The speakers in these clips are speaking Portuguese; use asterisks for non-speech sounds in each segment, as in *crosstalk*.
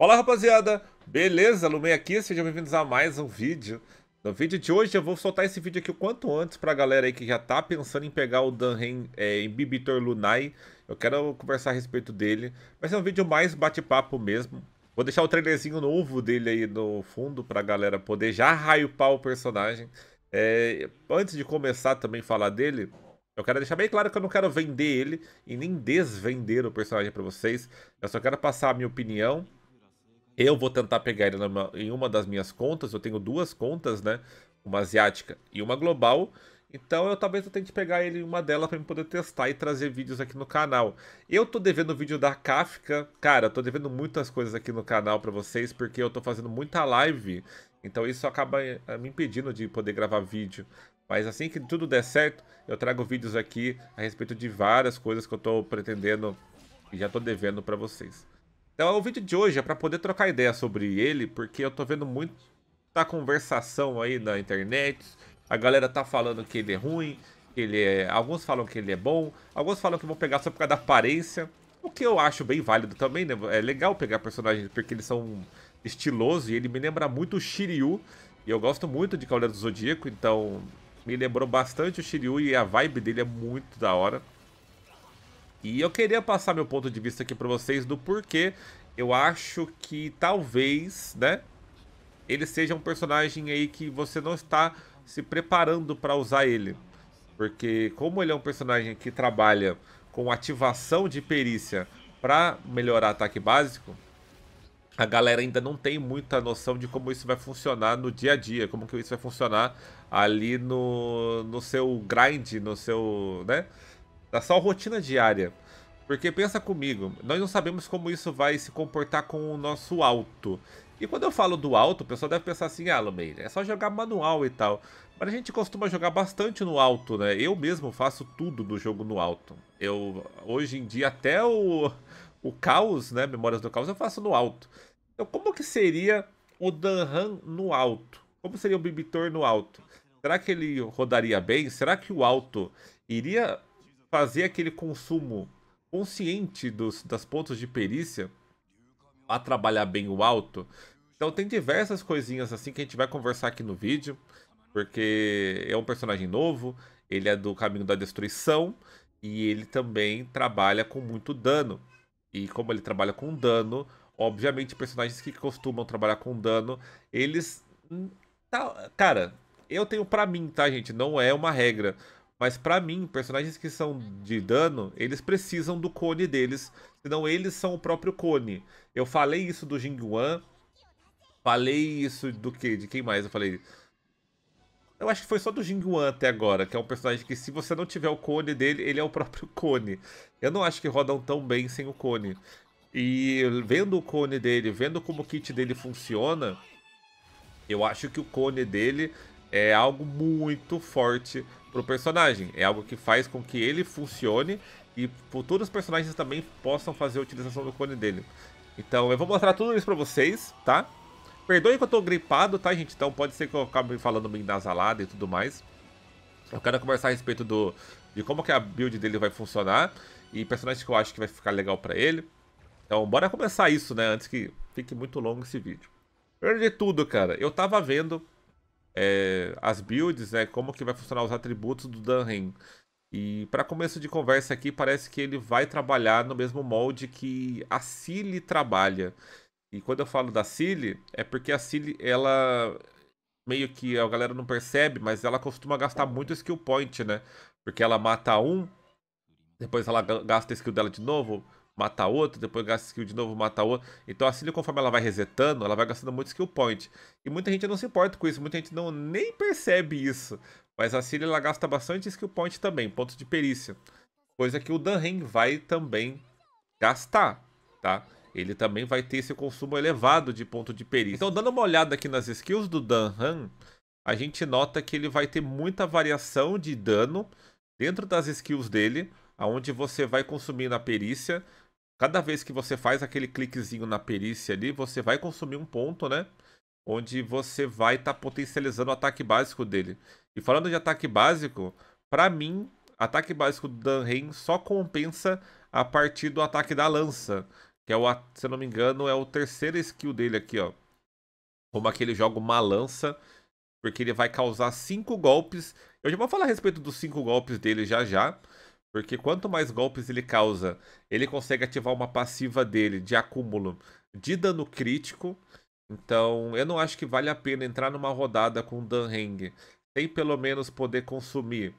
Olá rapaziada, beleza? Lumei aqui, sejam bem-vindos a mais um vídeo. No vídeo de hoje eu vou soltar esse vídeo aqui o quanto antes pra galera aí que já tá pensando em pegar o Dunhen é, em Bibitor Lunai. Eu quero conversar a respeito dele. Vai ser um vídeo mais bate-papo mesmo. Vou deixar o trailerzinho novo dele aí no fundo pra galera poder já hypar o personagem. É, antes de começar também falar dele, eu quero deixar bem claro que eu não quero vender ele e nem desvender o personagem pra vocês. Eu só quero passar a minha opinião eu vou tentar pegar ele numa, em uma das minhas contas. Eu tenho duas contas, né? Uma asiática e uma global. Então eu talvez eu tente pegar ele em uma delas para poder testar e trazer vídeos aqui no canal. Eu tô devendo vídeo da Kafka. Cara, eu tô devendo muitas coisas aqui no canal para vocês porque eu tô fazendo muita live. Então isso acaba eh, me impedindo de poder gravar vídeo. Mas assim que tudo der certo, eu trago vídeos aqui a respeito de várias coisas que eu tô pretendendo e já tô devendo para vocês. Então é o vídeo de hoje é para poder trocar ideia sobre ele, porque eu tô vendo muita conversação aí na internet. A galera tá falando que ele é ruim, ele é, alguns falam que ele é bom, alguns falam que vão pegar só por causa da aparência, o que eu acho bem válido também, né? É legal pegar personagens porque eles são estilosos e ele me lembra muito o Shiryu. E eu gosto muito de Cauleiro do Zodíaco, então me lembrou bastante o Shiryu e a vibe dele é muito da hora. E eu queria passar meu ponto de vista aqui para vocês do porquê eu acho que talvez, né, ele seja um personagem aí que você não está se preparando para usar ele. Porque como ele é um personagem que trabalha com ativação de perícia para melhorar ataque básico, a galera ainda não tem muita noção de como isso vai funcionar no dia a dia, como que isso vai funcionar ali no, no seu grind, no seu, né? da tá sua rotina diária. Porque pensa comigo, nós não sabemos como isso vai se comportar com o nosso alto. E quando eu falo do alto, o pessoal deve pensar assim, ah, Lumeira, é só jogar manual e tal. Mas a gente costuma jogar bastante no alto, né? Eu mesmo faço tudo do jogo no alto. Eu, hoje em dia, até o, o caos, né? Memórias do caos, eu faço no alto. Então, como que seria o Danhan no alto? Como seria o Bibitor no alto? Será que ele rodaria bem? Será que o alto iria fazer aquele consumo consciente dos, das pontos de perícia a trabalhar bem o alto. Então tem diversas coisinhas assim que a gente vai conversar aqui no vídeo, porque é um personagem novo, ele é do caminho da destruição e ele também trabalha com muito dano. E como ele trabalha com dano, obviamente personagens que costumam trabalhar com dano, eles hum, tá, cara, eu tenho para mim, tá, gente, não é uma regra, mas para mim, personagens que são de dano, eles precisam do cone deles, senão eles são o próprio cone. Eu falei isso do Jingguan, falei isso do que? De quem mais eu falei? Eu acho que foi só do Jingguan até agora, que é um personagem que se você não tiver o cone dele, ele é o próprio *laughs* cone. Eu não acho que rodam tão bem sem o cone. E vendo o cone dele, vendo como o kit dele funciona, eu acho que o cone dele é algo muito forte pro personagem. É algo que faz com que ele funcione e futuros personagens também possam fazer a utilização do clone dele. Então eu vou mostrar tudo isso pra vocês, tá? Perdoem que eu tô gripado, tá, gente? Então pode ser que eu acabe falando meio nasalado e tudo mais. Eu quero conversar a respeito do, de como que a build dele vai funcionar e personagens que eu acho que vai ficar legal pra ele. Então bora começar isso, né? Antes que fique muito longo esse vídeo. Primeiro de tudo, cara, eu tava vendo é, as builds, né, como que vai funcionar os atributos do Dunham. E para começo de conversa aqui, parece que ele vai trabalhar no mesmo molde que a Cile trabalha. E quando eu falo da Cile, é porque a Cile, ela meio que a galera não percebe, mas ela costuma gastar muito skill point, né? Porque ela mata um, depois ela gasta a skill dela de novo, mata outro, depois gasta skill de novo, mata outro. Então a assim, Cília, conforme ela vai resetando, ela vai gastando muito skill point. E muita gente não se importa com isso, muita gente não nem percebe isso. Mas a Cilia ela gasta bastante skill point também, pontos de perícia. Coisa que o Danren vai também gastar, tá? Ele também vai ter esse consumo elevado de ponto de perícia. Então, dando uma olhada aqui nas skills do Danhan, a gente nota que ele vai ter muita variação de dano dentro das skills dele, aonde você vai consumindo a perícia Cada vez que você faz aquele cliquezinho na perícia ali, você vai consumir um ponto, né? Onde você vai estar tá potencializando o ataque básico dele. E falando de ataque básico, para mim, ataque básico do Danren só compensa a partir do ataque da lança. Que é o, se eu não me engano, é o terceiro skill dele aqui, ó. Como aquele joga uma lança. Porque ele vai causar cinco golpes. Eu já vou falar a respeito dos cinco golpes dele já já. Porque quanto mais golpes ele causa, ele consegue ativar uma passiva dele de acúmulo de dano crítico. Então, eu não acho que vale a pena entrar numa rodada com Danheng sem pelo menos poder consumir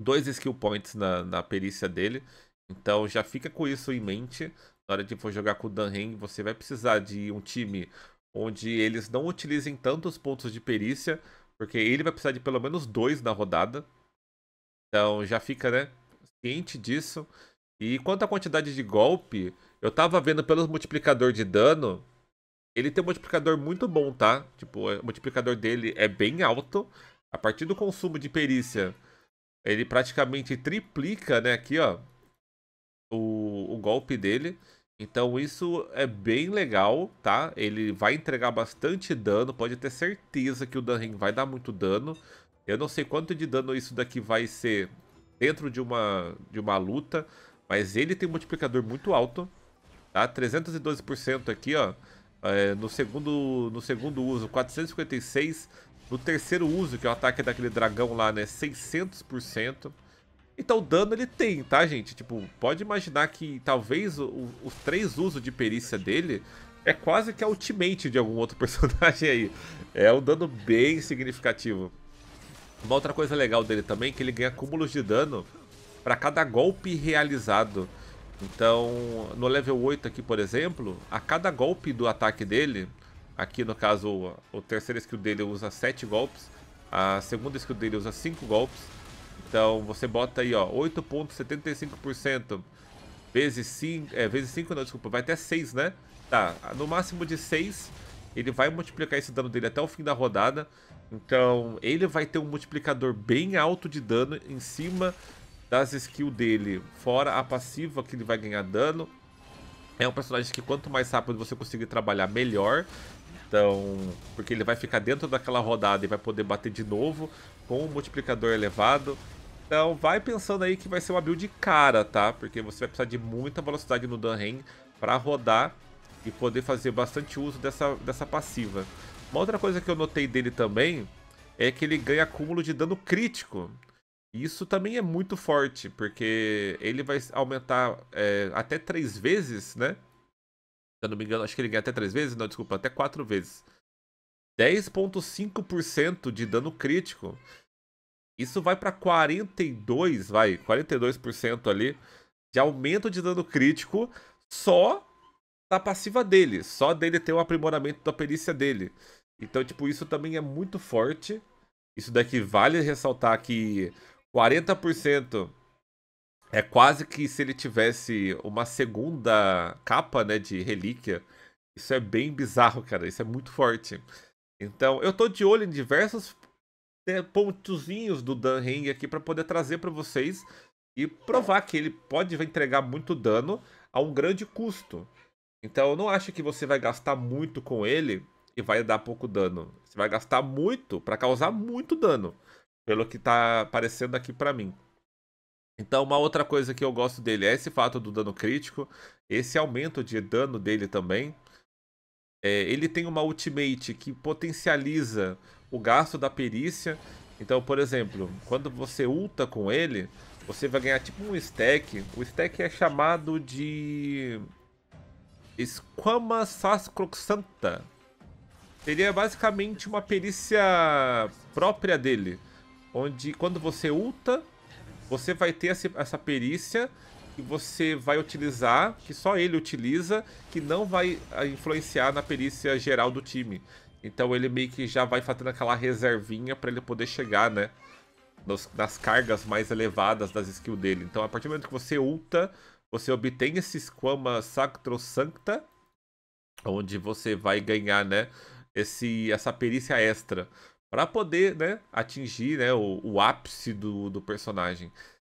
dois skill points na, na perícia dele. Então, já fica com isso em mente. Na hora de for jogar com o Danheng, você vai precisar de um time onde eles não utilizem tantos pontos de perícia, porque ele vai precisar de pelo menos dois na rodada. Então, já fica, né? ciente disso. E quanto à quantidade de golpe, eu tava vendo pelo multiplicador de dano, ele tem um multiplicador muito bom, tá? Tipo, o multiplicador dele é bem alto. A partir do consumo de perícia, ele praticamente triplica, né, aqui, ó, o, o golpe dele. Então isso é bem legal, tá? Ele vai entregar bastante dano, pode ter certeza que o Ring vai dar muito dano. Eu não sei quanto de dano isso daqui vai ser dentro de uma, de uma luta, mas ele tem um multiplicador muito alto, tá? 312% aqui, ó. É, no, segundo, no segundo uso, 456. No terceiro uso, que é o ataque daquele dragão lá, né? 600%. Então o dano ele tem, tá, gente? Tipo, pode imaginar que talvez o, os três usos de perícia dele é quase que a ultimate de algum outro *laughs* personagem aí. É um dano bem significativo. Uma outra coisa legal dele também é que ele ganha cúmulos de dano para cada golpe realizado. Então, no level 8 aqui, por exemplo, a cada golpe do ataque dele, aqui no caso, o terceiro skill dele usa 7 golpes, a segunda skill dele usa 5 golpes. Então, você bota aí, ó, 8.75% vezes 5, é, vezes 5 não, desculpa, vai até 6, né? Tá, no máximo de 6, ele vai multiplicar esse dano dele até o fim da rodada. Então, ele vai ter um multiplicador bem alto de dano em cima das skills dele, fora a passiva que ele vai ganhar dano. É um personagem que quanto mais rápido você conseguir trabalhar, melhor. Então, porque ele vai ficar dentro daquela rodada e vai poder bater de novo com o multiplicador elevado. Então, vai pensando aí que vai ser uma build cara, tá? Porque você vai precisar de muita velocidade no Dunheim para rodar e poder fazer bastante uso dessa, dessa passiva. Uma outra coisa que eu notei dele também é que ele ganha acúmulo de dano crítico. isso também é muito forte, porque ele vai aumentar é, até três vezes, né? Se eu não me engano, acho que ele ganha até três vezes, não, desculpa, até quatro vezes. 10.5% de dano crítico. Isso vai para 42, vai, 42% ali de aumento de dano crítico só da passiva dele, só dele ter o um aprimoramento da perícia dele. Então, tipo, isso também é muito forte. Isso daqui vale ressaltar que 40% é quase que se ele tivesse uma segunda capa, né, de relíquia. Isso é bem bizarro, cara. Isso é muito forte. Então, eu tô de olho em diversos né, pontozinhos do Dan Heng aqui para poder trazer para vocês e provar que ele pode entregar muito dano a um grande custo. Então, eu não acho que você vai gastar muito com ele vai dar pouco dano. Você vai gastar muito para causar muito dano, pelo que tá aparecendo aqui para mim. Então, uma outra coisa que eu gosto dele é esse fato do dano crítico, esse aumento de dano dele também. É, ele tem uma ultimate que potencializa o gasto da perícia. Então, por exemplo, quando você ulta com ele, você vai ganhar tipo um stack. O stack é chamado de Esquama Sascroxanta. Seria é basicamente uma perícia própria dele. Onde quando você ulta, você vai ter essa perícia que você vai utilizar, que só ele utiliza, que não vai ah, influenciar na perícia geral do time. Então ele meio que já vai fazendo aquela reservinha para ele poder chegar, né? Nos, nas cargas mais elevadas das skills dele. Então a partir do momento que você ulta, você obtém esse Squama Sacrosancta, onde você vai ganhar, né? esse, essa perícia extra para poder né, atingir né, o, o ápice do, do personagem.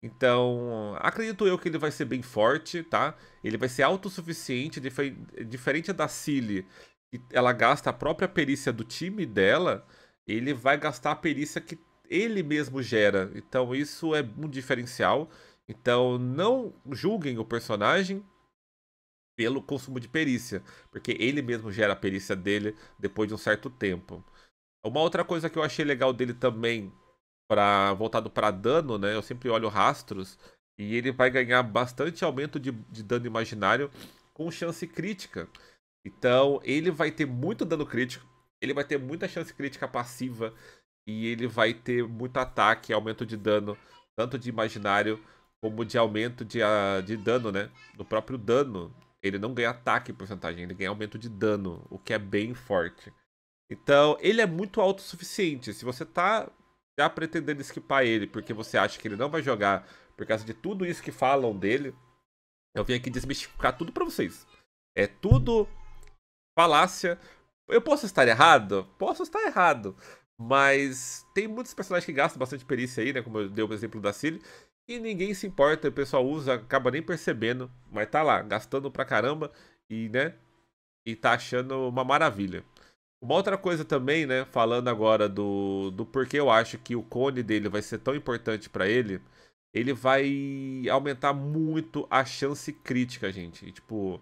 Então, acredito eu que ele vai ser bem forte, tá? Ele vai ser autossuficiente, dif diferente da Cilly, que ela gasta a própria perícia do time dela, ele vai gastar a perícia que ele mesmo gera. Então, isso é um diferencial. Então, não julguem o personagem, pelo consumo de perícia, porque ele mesmo gera a perícia dele depois de um certo tempo. Uma outra coisa que eu achei legal dele também, para voltado para dano, né? Eu sempre olho rastros e ele vai ganhar bastante aumento de, de dano imaginário com chance crítica. Então ele vai ter muito dano crítico, ele vai ter muita chance crítica passiva e ele vai ter muito ataque, aumento de dano, tanto de imaginário como de aumento de, ah, de dano, né? Do próprio dano ele não ganha ataque em porcentagem, ele ganha aumento de dano, o que é bem forte. Então, ele é muito autossuficiente. Se você tá já pretendendo esquipar ele porque você acha que ele não vai jogar por causa de tudo isso que falam dele, eu vim aqui desmistificar tudo para vocês. É tudo falácia. Eu posso estar errado? Posso estar errado. Mas tem muitos personagens que gastam bastante perícia aí, né? Como eu dei o exemplo da Cile. E ninguém se importa, o pessoal usa, acaba nem percebendo, mas tá lá, gastando pra caramba e, né, e tá achando uma maravilha. Uma outra coisa também, né, falando agora do, do porquê eu acho que o cone dele vai ser tão importante para ele, ele vai aumentar muito a chance crítica, gente. E, tipo,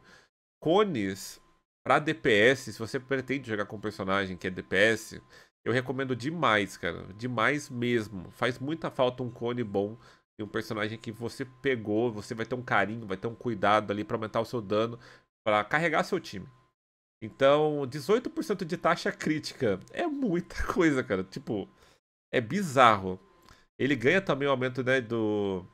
cones para DPS, se você pretende jogar com um personagem que é DPS, eu recomendo demais, cara, demais mesmo. Faz muita falta um cone bom e um personagem que você pegou, você vai ter um carinho, vai ter um cuidado ali para aumentar o seu dano, para carregar seu time. Então, 18% de taxa crítica *laughs* é muita *laughs* coisa, cara. Tipo, é bizarro. Ele ganha também o aumento né, do.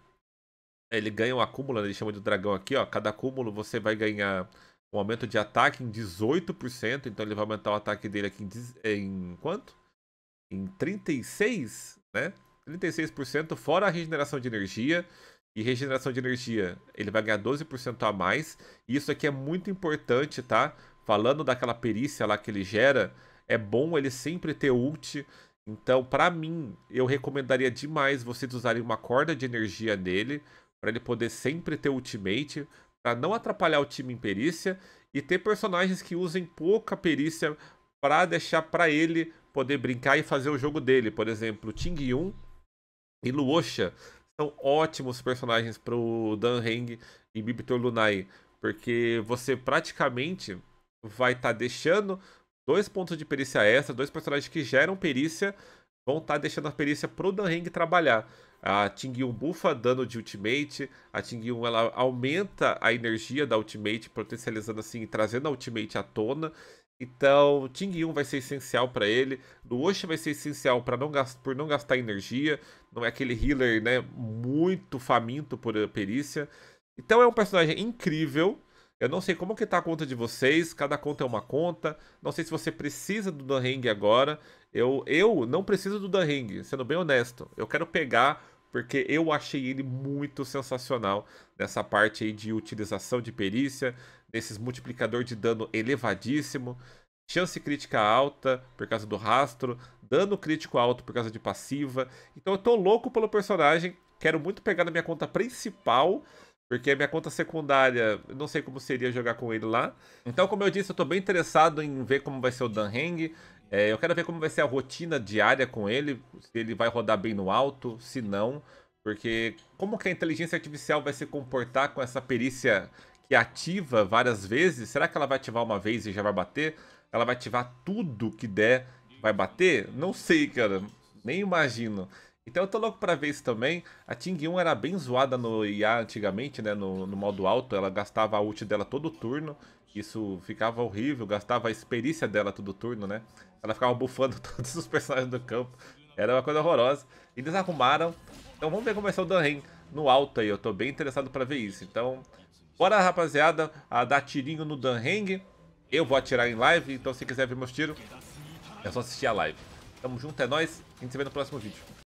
Ele ganha um acúmulo, né, ele chama de dragão aqui, ó. Cada acúmulo você vai ganhar um aumento de ataque em 18%. Então ele vai aumentar o ataque dele aqui em, em quanto? Em 36, né? 36%, fora a regeneração de energia. E regeneração de energia, ele vai ganhar 12% a mais. E isso aqui é muito importante, tá? Falando daquela perícia lá que ele gera, é bom ele sempre ter ult. Então, para mim, eu recomendaria demais vocês usarem uma corda de energia nele, para ele poder sempre ter ultimate, para não atrapalhar o time em perícia e ter personagens que usem pouca perícia para deixar para ele poder brincar e fazer o jogo dele. Por exemplo, Ting Yun e Luosha são ótimos personagens para o Dan Heng e Bibitor Lunai, porque você praticamente vai estar tá deixando dois pontos de perícia extra, dois personagens que geram perícia, vão estar tá deixando a perícia o Dan Heng trabalhar. A Ting Yun bufa dano de ultimate, a Ting Yun ela aumenta a energia da ultimate, potencializando assim, e trazendo a ultimate à tona. Então, Ting Yun vai ser essencial para ele. No Osha vai ser essencial para não gastar, por não gastar energia. Não é aquele healer, né, muito faminto por eh, perícia. Então é um personagem incrível. Eu não sei como que tá a conta de vocês, cada conta é uma conta. Não sei se você precisa do Danheng agora. Eu, eu não preciso do Danheng, sendo bem honesto. Eu quero pegar porque eu achei ele muito sensacional nessa parte aí de utilização de perícia, desses multiplicador de dano elevadíssimo, chance crítica alta por causa do rastro, dano crítico alto por causa de passiva. Então eu tô louco pelo personagem, quero muito pegar na minha conta principal, porque a minha conta secundária, não sei como seria jogar com ele lá. Então, como eu disse, eu tô bem interessado em ver como vai ser o Dan É, eu quero ver como vai ser a rotina diária com ele, se ele vai rodar bem no alto, se não. Porque como que a inteligência artificial vai se comportar com essa perícia que ativa várias vezes, será que ela vai ativar uma vez e já vai bater? Ela vai ativar tudo que der, vai bater? Não sei, cara. Nem imagino. Então eu tô louco pra ver isso também. A Ting 1 era bem zoada no IA antigamente, né? No, no, modo alto, ela gastava a ult dela todo turno. Isso ficava horrível, gastava a experiência dela todo turno, né? Ela ficava bufando *laughs* todos os personagens do campo. Era uma coisa horrorosa. Eles arrumaram. Então vamos ver como vai ser o Danren no alto aí. Eu tô bem interessado pra ver isso. Então Bora, rapaziada, a dar tirinho no Dan Hang. Eu vou atirar em live, então se quiser ver meus tiros, é só assistir a live. Tamo junto, é nóis. A gente se vê no próximo vídeo.